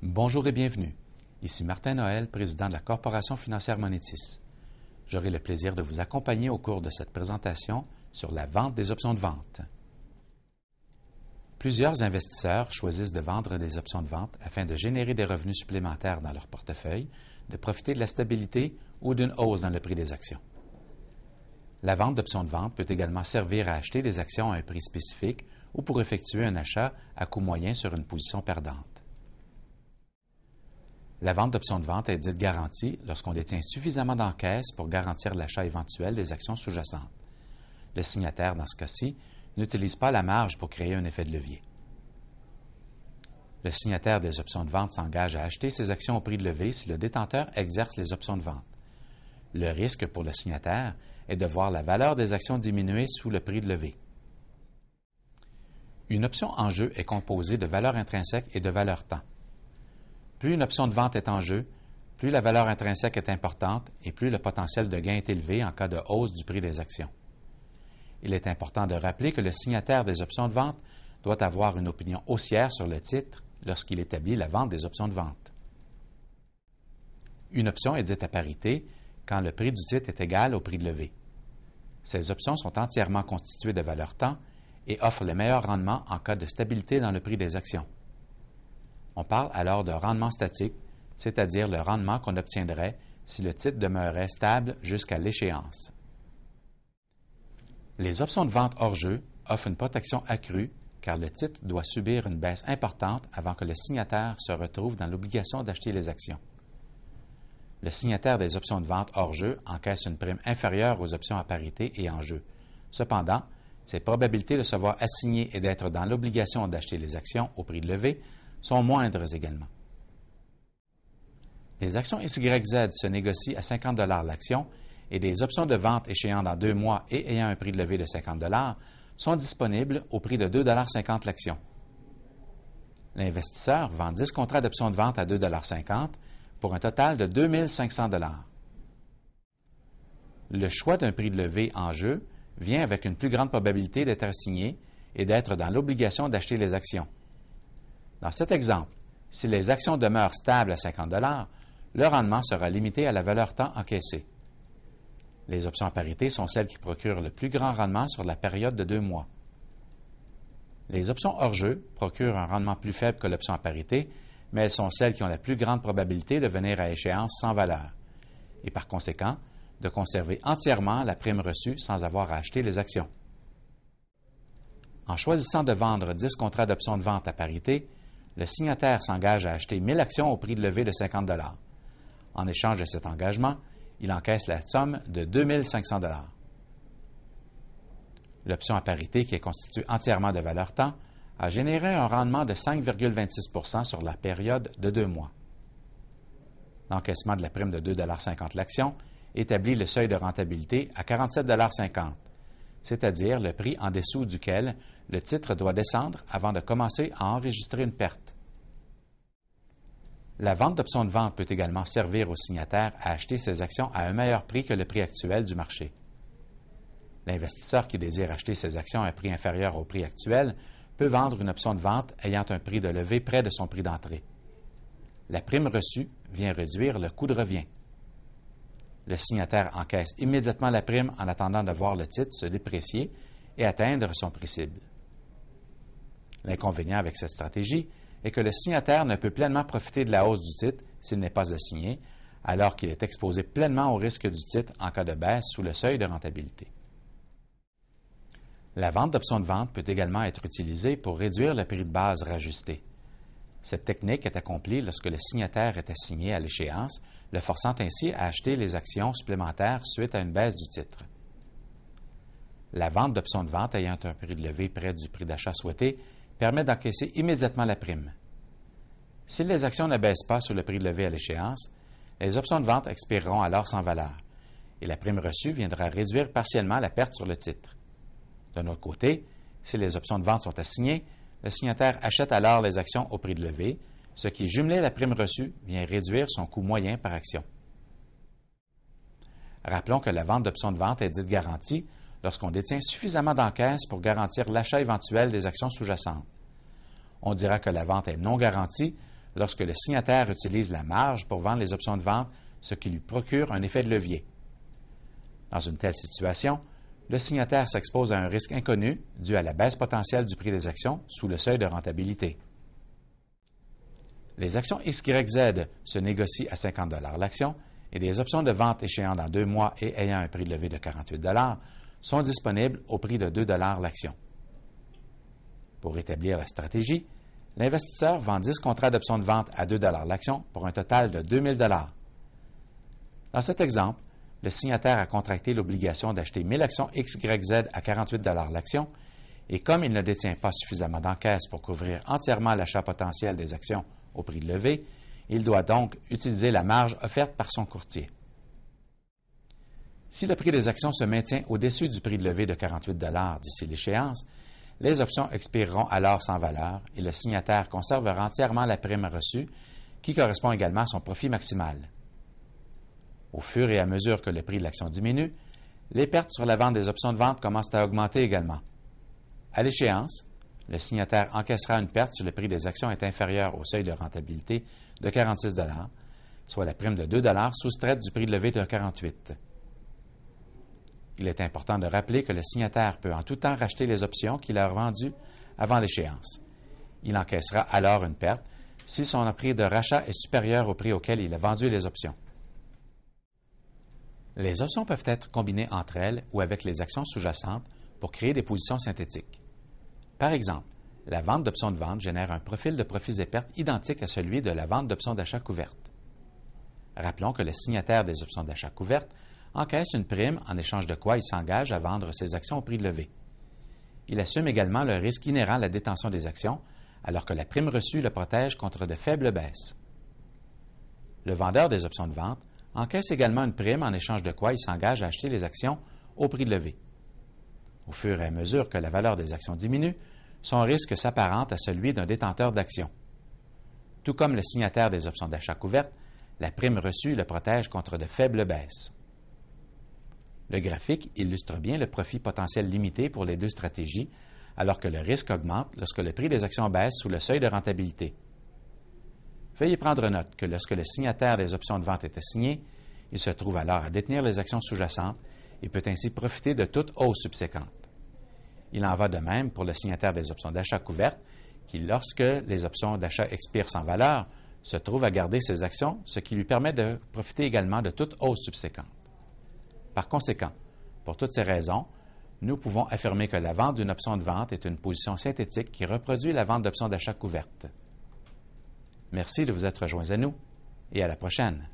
Bonjour et bienvenue. Ici Martin Noël, président de la Corporation financière Monetis. J'aurai le plaisir de vous accompagner au cours de cette présentation sur la vente des options de vente. Plusieurs investisseurs choisissent de vendre des options de vente afin de générer des revenus supplémentaires dans leur portefeuille, de profiter de la stabilité ou d'une hausse dans le prix des actions. La vente d'options de vente peut également servir à acheter des actions à un prix spécifique ou pour effectuer un achat à coût moyen sur une position perdante. La vente d'options de vente est dite garantie lorsqu'on détient suffisamment d'encaisse pour garantir l'achat éventuel des actions sous-jacentes. Le signataire, dans ce cas-ci, n'utilise pas la marge pour créer un effet de levier. Le signataire des options de vente s'engage à acheter ses actions au prix de levée si le détenteur exerce les options de vente. Le risque pour le signataire est de voir la valeur des actions diminuer sous le prix de levée. Une option en jeu est composée de valeur intrinsèque et de valeur temps. Plus une option de vente est en jeu, plus la valeur intrinsèque est importante et plus le potentiel de gain est élevé en cas de hausse du prix des actions. Il est important de rappeler que le signataire des options de vente doit avoir une opinion haussière sur le titre lorsqu'il établit la vente des options de vente. Une option est dite à parité quand le prix du titre est égal au prix de levée. Ces options sont entièrement constituées de valeur temps et offrent le meilleur rendement en cas de stabilité dans le prix des actions. On parle alors de rendement statique, c'est-à-dire le rendement qu'on obtiendrait si le titre demeurait stable jusqu'à l'échéance. Les options de vente hors jeu offrent une protection accrue car le titre doit subir une baisse importante avant que le signataire se retrouve dans l'obligation d'acheter les actions. Le signataire des options de vente hors jeu encaisse une prime inférieure aux options à parité et en jeu. Cependant, ses probabilités de se voir assigner et d'être dans l'obligation d'acheter les actions au prix de levée sont moindres également. Les actions XYZ se négocient à 50 l'action et des options de vente échéant dans deux mois et ayant un prix de levée de 50 sont disponibles au prix de 2,50 l'action. L'investisseur vend 10 contrats d'options de vente à 2,50 pour un total de 2500 Le choix d'un prix de levée en jeu vient avec une plus grande probabilité d'être signé et d'être dans l'obligation d'acheter les actions. Dans cet exemple, si les actions demeurent stables à 50 le rendement sera limité à la valeur temps encaissée. Les options à parité sont celles qui procurent le plus grand rendement sur la période de deux mois. Les options hors jeu procurent un rendement plus faible que l'option à parité, mais elles sont celles qui ont la plus grande probabilité de venir à échéance sans valeur, et par conséquent, de conserver entièrement la prime reçue sans avoir à acheter les actions. En choisissant de vendre 10 contrats d'options de vente à parité, le signataire s'engage à acheter 1000 actions au prix de levée de 50 En échange de cet engagement, il encaisse la somme de 2500 L'option à parité, qui est constituée entièrement de valeur temps, a généré un rendement de 5,26 sur la période de deux mois. L'encaissement de la prime de 2,50 l'action établit le seuil de rentabilité à 47,50 c'est-à-dire le prix en dessous duquel le titre doit descendre avant de commencer à enregistrer une perte. La vente d'options de vente peut également servir au signataire à acheter ses actions à un meilleur prix que le prix actuel du marché. L'investisseur qui désire acheter ses actions à un prix inférieur au prix actuel peut vendre une option de vente ayant un prix de levée près de son prix d'entrée. La prime reçue vient réduire le coût de revient le signataire encaisse immédiatement la prime en attendant de voir le titre se déprécier et atteindre son prix cible. L'inconvénient avec cette stratégie est que le signataire ne peut pleinement profiter de la hausse du titre s'il n'est pas assigné, alors qu'il est exposé pleinement au risque du titre en cas de baisse sous le seuil de rentabilité. La vente d'options de vente peut également être utilisée pour réduire le prix de base rajusté. Cette technique est accomplie lorsque le signataire est assigné à l'échéance, le forçant ainsi à acheter les actions supplémentaires suite à une baisse du titre. La vente d'options de vente ayant un prix de levée près du prix d'achat souhaité permet d'encaisser immédiatement la prime. Si les actions ne baissent pas sur le prix de levée à l'échéance, les options de vente expireront alors sans valeur et la prime reçue viendra réduire partiellement la perte sur le titre. De notre côté, si les options de vente sont assignées, le signataire achète alors les actions au prix de levée, ce qui, jumelé à la prime reçue, vient réduire son coût moyen par action. Rappelons que la vente d'options de vente est dite garantie lorsqu'on détient suffisamment d'encaisse pour garantir l'achat éventuel des actions sous-jacentes. On dira que la vente est non garantie lorsque le signataire utilise la marge pour vendre les options de vente, ce qui lui procure un effet de levier. Dans une telle situation, le signataire s'expose à un risque inconnu dû à la baisse potentielle du prix des actions sous le seuil de rentabilité. Les actions XYZ se négocient à 50 l'action et des options de vente échéant dans deux mois et ayant un prix de levée de 48 sont disponibles au prix de 2 l'action. Pour établir la stratégie, l'investisseur vend 10 contrats d'options de vente à 2 l'action pour un total de 2000 Dans cet exemple, le signataire a contracté l'obligation d'acheter 1000 actions XYZ à 48 l'action et comme il ne détient pas suffisamment d'encaisse pour couvrir entièrement l'achat potentiel des actions au prix de levée, il doit donc utiliser la marge offerte par son courtier. Si le prix des actions se maintient au-dessus du prix de levée de 48 d'ici l'échéance, les options expireront alors sans valeur et le signataire conservera entièrement la prime reçue qui correspond également à son profit maximal. Au fur et à mesure que le prix de l'action diminue, les pertes sur la vente des options de vente commencent à augmenter également. À l'échéance, le signataire encaissera une perte si le prix des actions est inférieur au seuil de rentabilité de 46 soit la prime de 2 soustraite du prix de levée de 48 Il est important de rappeler que le signataire peut en tout temps racheter les options qu'il a revendues avant l'échéance. Il encaissera alors une perte si son prix de rachat est supérieur au prix auquel il a vendu les options. Les options peuvent être combinées entre elles ou avec les actions sous-jacentes pour créer des positions synthétiques. Par exemple, la vente d'options de vente génère un profil de profits et pertes identique à celui de la vente d'options d'achat couverte. Rappelons que le signataire des options d'achat couvertes encaisse une prime en échange de quoi il s'engage à vendre ses actions au prix de levée. Il assume également le risque inhérent à la détention des actions, alors que la prime reçue le protège contre de faibles baisses. Le vendeur des options de vente encaisse également une prime en échange de quoi il s'engage à acheter les actions au prix de levée. Au fur et à mesure que la valeur des actions diminue, son risque s'apparente à celui d'un détenteur d'actions. Tout comme le signataire des options d'achat couvertes, la prime reçue le protège contre de faibles baisses. Le graphique illustre bien le profit potentiel limité pour les deux stratégies, alors que le risque augmente lorsque le prix des actions baisse sous le seuil de rentabilité. Veuillez prendre note que lorsque le signataire des options de vente est assigné, il se trouve alors à détenir les actions sous-jacentes et peut ainsi profiter de toute hausse subséquente. Il en va de même pour le signataire des options d'achat couvertes, qui, lorsque les options d'achat expirent sans valeur, se trouve à garder ses actions, ce qui lui permet de profiter également de toute hausse subséquente. Par conséquent, pour toutes ces raisons, nous pouvons affirmer que la vente d'une option de vente est une position synthétique qui reproduit la vente d'options d'achat couvertes. Merci de vous être rejoints à nous et à la prochaine.